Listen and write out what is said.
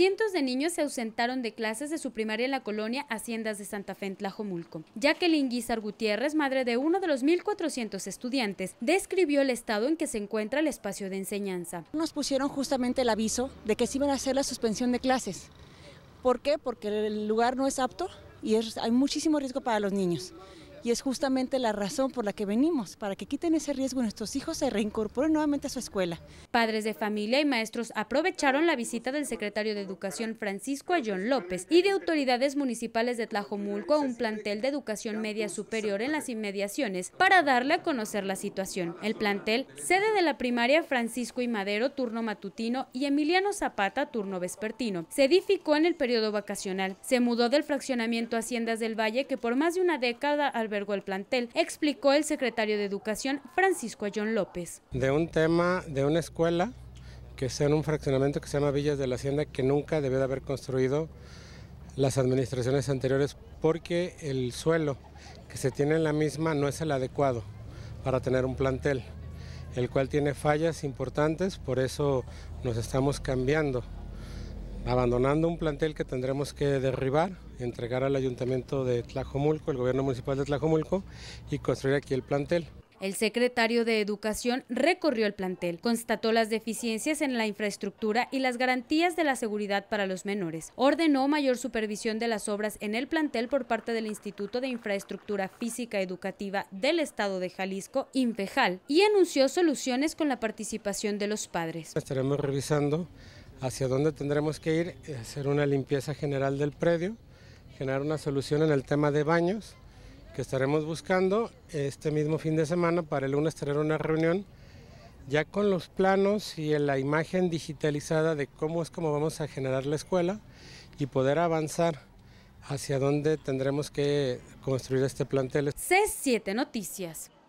Cientos de niños se ausentaron de clases de su primaria en la colonia Haciendas de Santa Fe en Tlajomulco. Jacqueline Guizar Gutiérrez, madre de uno de los 1.400 estudiantes, describió el estado en que se encuentra el espacio de enseñanza. Nos pusieron justamente el aviso de que se iban a hacer la suspensión de clases. ¿Por qué? Porque el lugar no es apto y hay muchísimo riesgo para los niños y es justamente la razón por la que venimos, para que quiten ese riesgo y nuestros hijos se reincorporen nuevamente a su escuela. Padres de familia y maestros aprovecharon la visita del secretario de Educación Francisco Ayón López y de autoridades municipales de Tlajomulco a un plantel de educación media superior en las inmediaciones para darle a conocer la situación. El plantel, sede de la primaria Francisco y Madero, turno matutino, y Emiliano Zapata, turno vespertino, se edificó en el periodo vacacional. Se mudó del fraccionamiento Haciendas del Valle, que por más de una década al el plantel, explicó el secretario de Educación Francisco Ayón López. De un tema de una escuela que está en un fraccionamiento que se llama Villas de la Hacienda que nunca debió de haber construido las administraciones anteriores porque el suelo que se tiene en la misma no es el adecuado para tener un plantel, el cual tiene fallas importantes, por eso nos estamos cambiando abandonando un plantel que tendremos que derribar, entregar al ayuntamiento de Tlajomulco, el gobierno municipal de Tlajomulco, y construir aquí el plantel. El secretario de Educación recorrió el plantel, constató las deficiencias en la infraestructura y las garantías de la seguridad para los menores. Ordenó mayor supervisión de las obras en el plantel por parte del Instituto de Infraestructura Física Educativa del Estado de Jalisco, INFEJAL, y anunció soluciones con la participación de los padres. Estaremos revisando hacia dónde tendremos que ir, eh, hacer una limpieza general del predio, generar una solución en el tema de baños que estaremos buscando este mismo fin de semana para el lunes tener una reunión ya con los planos y la imagen digitalizada de cómo es como vamos a generar la escuela y poder avanzar hacia dónde tendremos que construir este plantel. C7 Noticias.